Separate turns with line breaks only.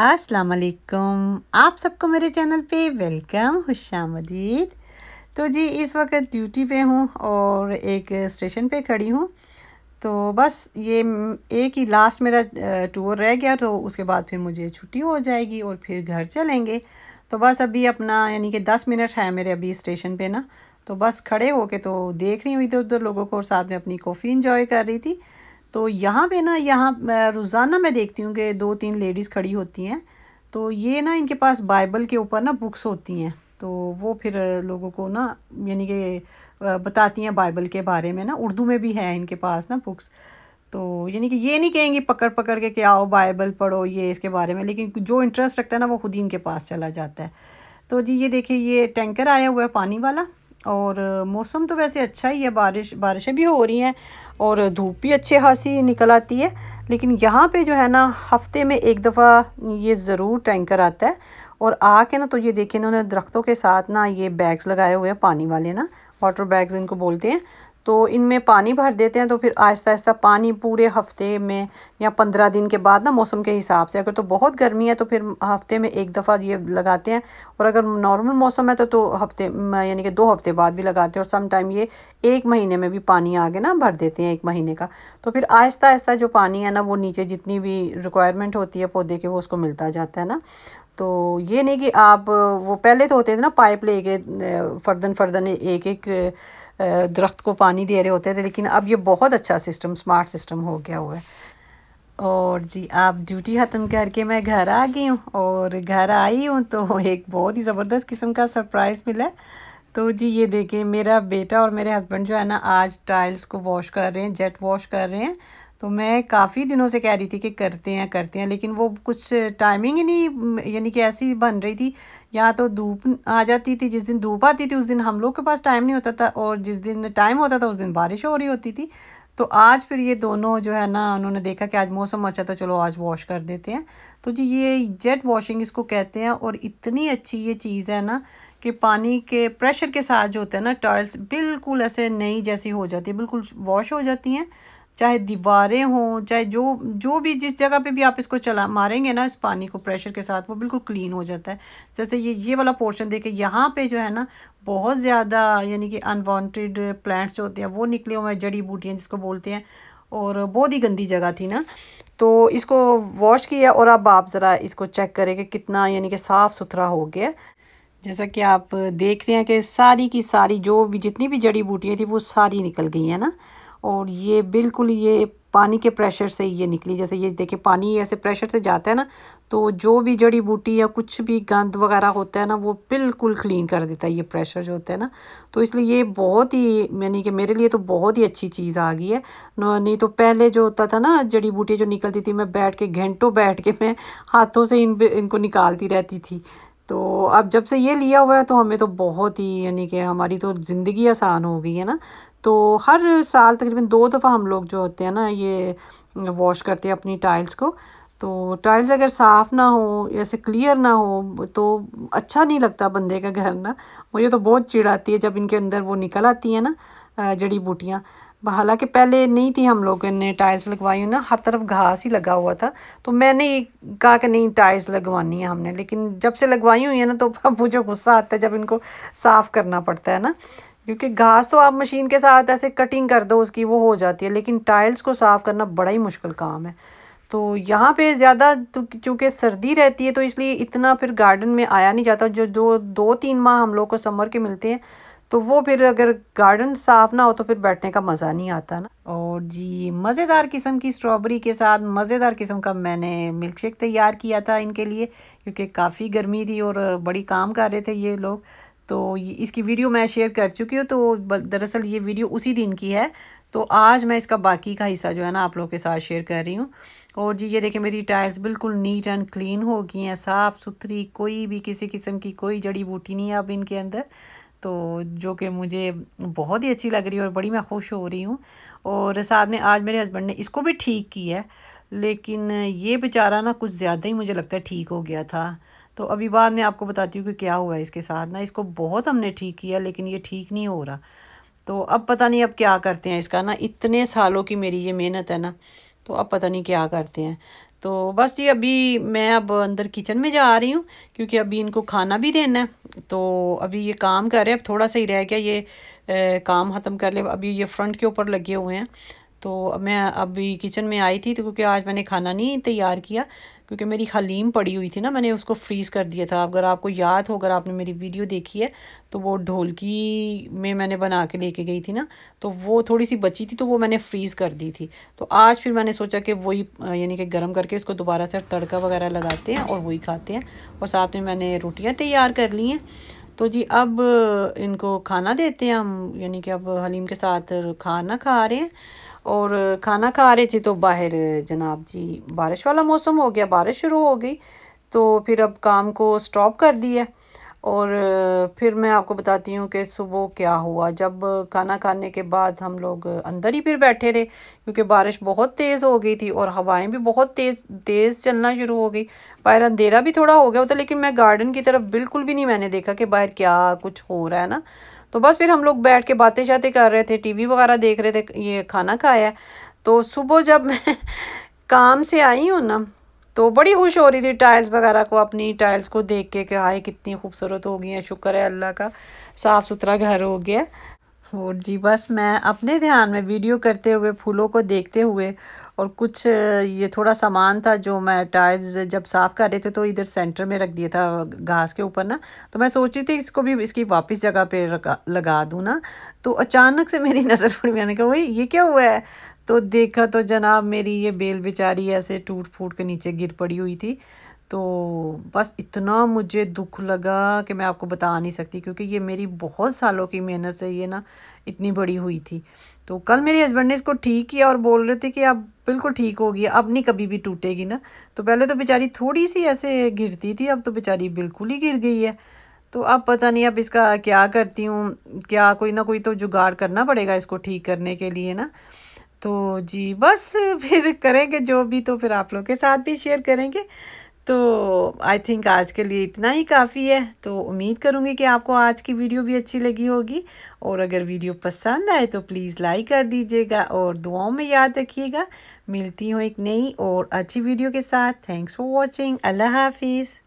असलकुम आप सबको मेरे चैनल पे वेलकम खुशामदीद तो जी इस वक्त ड्यूटी पे हूँ और एक स्टेशन पे खड़ी हूँ तो बस ये एक ही लास्ट मेरा टूर रह गया तो उसके बाद फिर मुझे छुट्टी हो जाएगी और फिर घर चलेंगे तो बस अभी अपना यानी कि दस मिनट है मेरे अभी स्टेशन पे ना तो बस खड़े होके तो देख रही हूँ इधर उधर लोगों को और साथ में अपनी कॉफ़ी इंजॉय कर रही थी तो यहाँ पे ना यहाँ रोज़ाना मैं देखती हूँ कि दो तीन लेडीज़ खड़ी होती हैं तो ये ना इनके पास बाइबल के ऊपर ना बुक्स होती हैं तो वो फिर लोगों को ना यानी कि बताती हैं बाइबल के बारे में ना उर्दू में भी है इनके पास ना बुक्स तो यानी कि ये नहीं कहेंगी पकड़ पकड़ के कि आओ बाइबल पढ़ो ये इसके बारे में लेकिन जो इंटरेस्ट रखता है ना वो खुद ही इनके पास चला जाता है तो जी ये देखिए ये टैंकर आया हुआ है पानी वाला और मौसम तो वैसे अच्छा ही है बारिश बारिशें भी हो रही हैं और धूप भी अच्छे खासी निकल आती है लेकिन यहाँ पे जो है ना हफ्ते में एक दफ़ा ये ज़रूर टैंकर आता है और आके ना तो ये देखें इन्होंने दरख्तों के साथ ना ये बैग्स लगाए हुए हैं पानी वाले ना वाटर बैग्स इनको बोलते हैं तो इनमें पानी भर देते हैं तो फिर आहिस्ता आहिस्ता पानी पूरे हफ्ते में या पंद्रह दिन के बाद ना मौसम के हिसाब से अगर तो बहुत गर्मी है तो फिर हफ्ते में एक दफ़ा ये लगाते हैं और अगर नॉर्मल मौसम है तो तो हफ्ते यानी कि दो हफ्ते बाद भी लगाते हैं और सम टाइम ये एक महीने में भी पानी आगे ना भर देते हैं एक महीने का तो फिर आहिस्ता आहिस्ता जो पानी है ना वो नीचे जितनी भी रिक्वायरमेंट होती है पौधे के वो उसको मिलता जाता है ना तो ये नहीं कि आप वो पहले तो होते थे ना पाइप लेके फर्दन फर्दन एक एक दरख्त को पानी दे रहे होते थे लेकिन अब ये बहुत अच्छा सिस्टम स्मार्ट सिस्टम हो गया हुआ है और जी आप ड्यूटी ख़त्म करके मैं घर आ गई हूँ और घर आई हूँ तो एक बहुत ही ज़बरदस्त किस्म का सरप्राइज़ मिला तो जी ये देखिए मेरा बेटा और मेरे हस्बैंड जो है ना आज टाइल्स को वॉश कर रहे हैं जेट वॉश कर रहे हैं तो मैं काफ़ी दिनों से कह रही थी कि करते हैं करते हैं लेकिन वो कुछ टाइमिंग ही नहीं यानी कि ऐसी बन रही थी या तो धूप आ जाती थी जिस दिन धूप आती थी उस दिन हम लोग के पास टाइम नहीं होता था और जिस दिन टाइम होता था उस दिन बारिश हो रही होती थी तो आज फिर ये दोनों जो है ना उन्होंने देखा कि आज मौसम अच्छा तो चलो आज वॉश कर देते हैं तो जी ये जेट वॉशिंग इसको कहते हैं और इतनी अच्छी ये चीज़ है ना कि पानी के प्रेशर के साथ जो होते हैं ना टॉयल्स बिल्कुल ऐसे नई जैसी हो जाती है बिल्कुल वॉश हो जाती हैं चाहे दीवारें हों चाहे जो जो भी जिस जगह पे भी आप इसको चला मारेंगे ना इस पानी को प्रेशर के साथ वो बिल्कुल क्लीन हो जाता है जैसे ये ये वाला पोर्शन देखे यहाँ पे जो है ना बहुत ज़्यादा यानी कि अनवांटेड प्लांट्स होते हैं वो निकले हुए हैं जड़ी बूटियाँ जिसको बोलते हैं और बहुत ही गंदी जगह थी ना तो इसको वॉश किया और अब आप ज़रा इसको चेक करें कि कितना यानी कि साफ़ सुथरा हो गया जैसा कि आप देख रहे हैं कि सारी की सारी जो भी जितनी भी जड़ी बूटियाँ थी वो सारी निकल गई हैं ना और ये बिल्कुल ये पानी के प्रेशर से ये निकली जैसे ये देखिए पानी ऐसे प्रेशर से जाता है ना तो जो भी जड़ी बूटी या कुछ भी गंद वगैरह होता है ना वो बिल्कुल क्लीन कर देता है ये प्रेशर जो होता है ना तो इसलिए ये बहुत ही यानी कि मेरे लिए तो बहुत ही अच्छी चीज़ आ गई है नहीं तो पहले जो होता था ना जड़ी बूटी जो निकलती थी मैं बैठ के घंटों बैठ के मैं हाथों से इन इनको निकालती रहती थी तो अब जब से ये लिया हुआ है तो हमें तो बहुत ही यानी कि हमारी तो ज़िंदगी आसान हो गई है ना तो हर साल तकरीबन दो दफ़ा हम लोग जो होते हैं ना ये वॉश करते हैं अपनी टाइल्स को तो टाइल्स अगर साफ़ ना हो ऐसे क्लियर ना हो तो अच्छा नहीं लगता बंदे का घर ना मुझे तो बहुत चिड़ आती है जब इनके अंदर वो निकल आती है ना जड़ी बूटियाँ हालांकि पहले नहीं थी हम लोग ने टाइल्स लगवाई ना हर तरफ घास ही लगा हुआ था तो मैंने कहा कि नहीं टाइल्स लगवानी है हमने लेकिन जब से लगवाई हुई है ना तो मुझे गुस्सा आता है जब इनको साफ़ करना पड़ता है ना क्योंकि घास तो आप मशीन के साथ ऐसे कटिंग कर दो उसकी वो हो जाती है लेकिन टाइल्स को साफ़ करना बड़ा ही मुश्किल काम है तो यहाँ पे ज़्यादा तो चूँकि सर्दी रहती है तो इसलिए इतना फिर गार्डन में आया नहीं जाता जो दो दो तीन माह हम लोग को समर के मिलते हैं तो वो फिर अगर गार्डन साफ़ ना हो तो फिर बैठने का मज़ा नहीं आता ना और जी मज़ेदार किस्म की स्ट्रॉबेरी के साथ मज़ेदार किस्म का मैंने मिल्क शेक तैयार किया था इनके लिए क्योंकि काफ़ी गर्मी थी और बड़ी काम कर रहे थे ये लोग तो इसकी वीडियो मैं शेयर कर चुकी हूँ तो दरअसल ये वीडियो उसी दिन की है तो आज मैं इसका बाकी का हिस्सा जो है ना आप लोगों के साथ शेयर कर रही हूँ और जी ये देखें मेरी टाइल्स बिल्कुल नीट एंड क्लीन हो गई हैं साफ़ सुथरी कोई भी किसी किस्म की कोई जड़ी बूटी नहीं है अब इनके अंदर तो जो कि मुझे बहुत ही अच्छी लग रही है और बड़ी मैं खुश हो रही हूँ और साथ में आज मेरे हस्बैंड ने इसको भी ठीक किया है लेकिन ये बेचारा ना कुछ ज़्यादा ही मुझे लगता है ठीक हो गया था तो अभी बाद में आपको बताती हूँ कि क्या हुआ है इसके साथ ना इसको बहुत हमने ठीक किया लेकिन ये ठीक नहीं हो रहा तो अब पता नहीं अब क्या करते हैं इसका ना इतने सालों की मेरी ये मेहनत है ना तो अब पता नहीं क्या करते हैं तो बस ये अभी मैं अब अंदर किचन में जा रही हूँ क्योंकि अभी इनको खाना भी देना है तो अभी ये काम कर रहे हैं अब थोड़ा सा ही रह गया ये ए, काम ख़त्म कर ले अभी ये फ्रंट के ऊपर लगे हुए हैं तो मैं अभी किचन में आई थी तो क्योंकि आज मैंने खाना नहीं तैयार किया क्योंकि मेरी हलीम पड़ी हुई थी ना मैंने उसको फ्रीज़ कर दिया था अगर आपको याद हो अगर आपने मेरी वीडियो देखी है तो वो ढोलकी में मैंने बना के लेके गई थी ना तो वो थोड़ी सी बची थी तो वो मैंने फ्रीज़ कर दी थी तो आज फिर मैंने सोचा कि वही यानी कि गर्म करके उसको दोबारा से तड़का वगैरह लगाते हैं और वही खाते हैं और साथ में मैंने रोटियाँ तैयार कर ली हैं तो जी अब इनको खाना देते हैं हम यानी कि अब हलीम के साथ खाना खा रहे हैं और खाना खा रहे थे तो बाहर जनाब जी बारिश वाला मौसम हो गया बारिश शुरू हो गई तो फिर अब काम को स्टॉप कर दिया और फिर मैं आपको बताती हूँ कि सुबह क्या हुआ जब खाना खाने के बाद हम लोग अंदर ही फिर बैठे रहे क्योंकि बारिश बहुत तेज़ हो गई थी और हवाएं भी बहुत तेज़ तेज़ चलना शुरू हो गई बाहर अंधेरा भी थोड़ा हो गया होता लेकिन मैं गार्डन की तरफ बिल्कुल भी नहीं मैंने देखा कि बाहर क्या कुछ हो रहा है ना तो बस फिर हम लोग बैठ के बातें शाते कर रहे थे टीवी वगैरह देख रहे थे ये खाना खाया तो सुबह जब मैं काम से आई हूँ ना तो बड़ी खुश हो रही थी टाइल्स वगैरह को अपनी टाइल्स को देख के कि हाय कितनी खूबसूरत हो गई है शुक्र है अल्लाह का साफ़ सुथरा घर हो गया और जी बस मैं अपने ध्यान में वीडियो करते हुए फूलों को देखते हुए और कुछ ये थोड़ा सामान था जो मैं टायर्स जब साफ़ कर रहे थे तो इधर सेंटर में रख दिया था घास के ऊपर ना तो मैं सोची थी इसको भी इसकी वापस जगह पे लगा दूँ ना तो अचानक से मेरी नज़र पड़ी मैंने कहा वही ये क्या हुआ है तो देखा तो जनाब मेरी ये बेल बेचारी ऐसे टूट फूट के नीचे गिर पड़ी हुई थी तो बस इतना मुझे दुख लगा कि मैं आपको बता नहीं सकती क्योंकि ये मेरी बहुत सालों की मेहनत से ये ना इतनी बड़ी हुई थी तो कल मेरे हस्बैंड ने इसको ठीक किया और बोल रहे थे कि अब बिल्कुल ठीक होगी अब नहीं कभी भी टूटेगी ना तो पहले तो बेचारी थोड़ी सी ऐसे गिरती थी अब तो बेचारी बिल्कुल ही गिर गई है तो अब पता नहीं अब इसका क्या करती हूँ क्या कोई ना कोई तो जुगाड़ करना पड़ेगा इसको ठीक करने के लिए ना तो जी बस फिर करेंगे जो भी तो फिर आप लोग के साथ भी शेयर करेंगे तो आई थिंक आज के लिए इतना ही काफ़ी है तो उम्मीद करूँगी कि आपको आज की वीडियो भी अच्छी लगी होगी और अगर वीडियो पसंद आए तो प्लीज़ लाइक कर दीजिएगा और दुआओं में याद रखिएगा मिलती हूँ एक नई और अच्छी वीडियो के साथ थैंक्स फॉर वॉचिंग अल्लाह हाफिज़